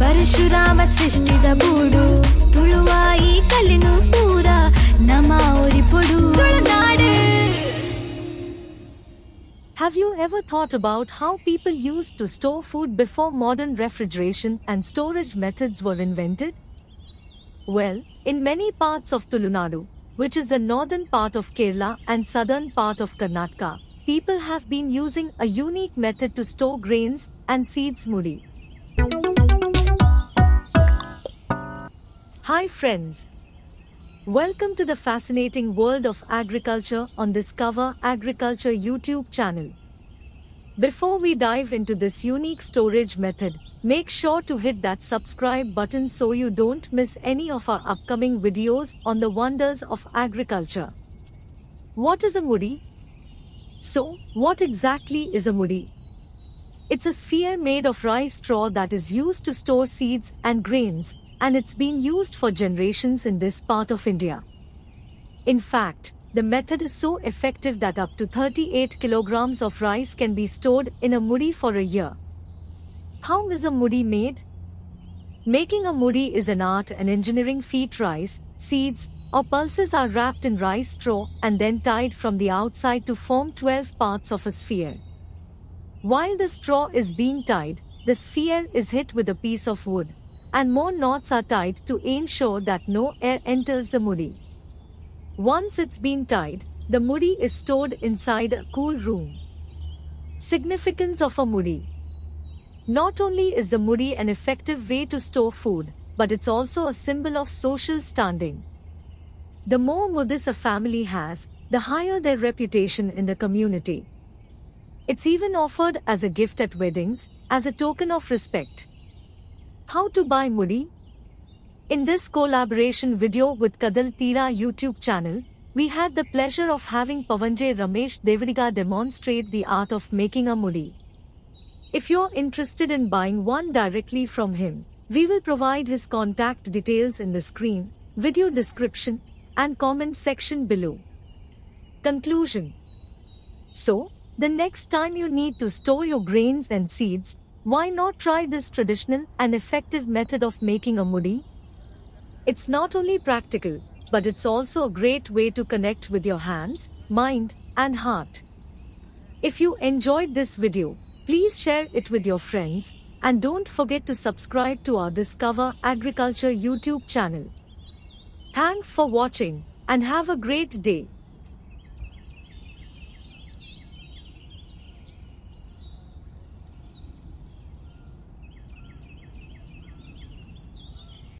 ಪರಶುರಾಮ ಸೃಷ್ಟಿದ ಬೂಡು ತುಳುವಾಯಿ ಕಲೆನು ಪೂರ ನಮ Have you ever thought about how people used to store food before modern refrigeration and storage methods were invented? Well, in many parts of Tulunadu, which is the northern part of Kerala and southern part of Karnataka, people have been using a unique method to store grains and seeds moody. Hi friends. Welcome to the fascinating world of agriculture on Discover Agriculture YouTube channel. Before we dive into this unique storage method, make sure to hit that subscribe button so you don't miss any of our upcoming videos on the wonders of agriculture. What is a moody? So, what exactly is a mudi? It's a sphere made of rice straw that is used to store seeds and grains, and it's been used for generations in this part of India. In fact, the method is so effective that up to 38 kilograms of rice can be stored in a mudi for a year. How is a mudi made? Making a mudi is an art and engineering feat rice, seeds, or pulses are wrapped in rice straw and then tied from the outside to form 12 parts of a sphere. While the straw is being tied, the sphere is hit with a piece of wood, and more knots are tied to ensure that no air enters the mudi. Once it's been tied, the mudi is stored inside a cool room. Significance of a mudi Not only is the mudi an effective way to store food, but it's also a symbol of social standing. The more mudis a family has, the higher their reputation in the community. It's even offered as a gift at weddings, as a token of respect. How to buy mudi? In this collaboration video with Kadal Tira YouTube channel, we had the pleasure of having Pavanjay Ramesh Devriga demonstrate the art of making a mudi. If you're interested in buying one directly from him, we will provide his contact details in the screen, video description, and comment section below. Conclusion So, the next time you need to store your grains and seeds, why not try this traditional and effective method of making a mudi? It's not only practical, but it's also a great way to connect with your hands, mind, and heart. If you enjoyed this video, please share it with your friends and don't forget to subscribe to our Discover Agriculture YouTube channel. Thanks for watching and have a great day.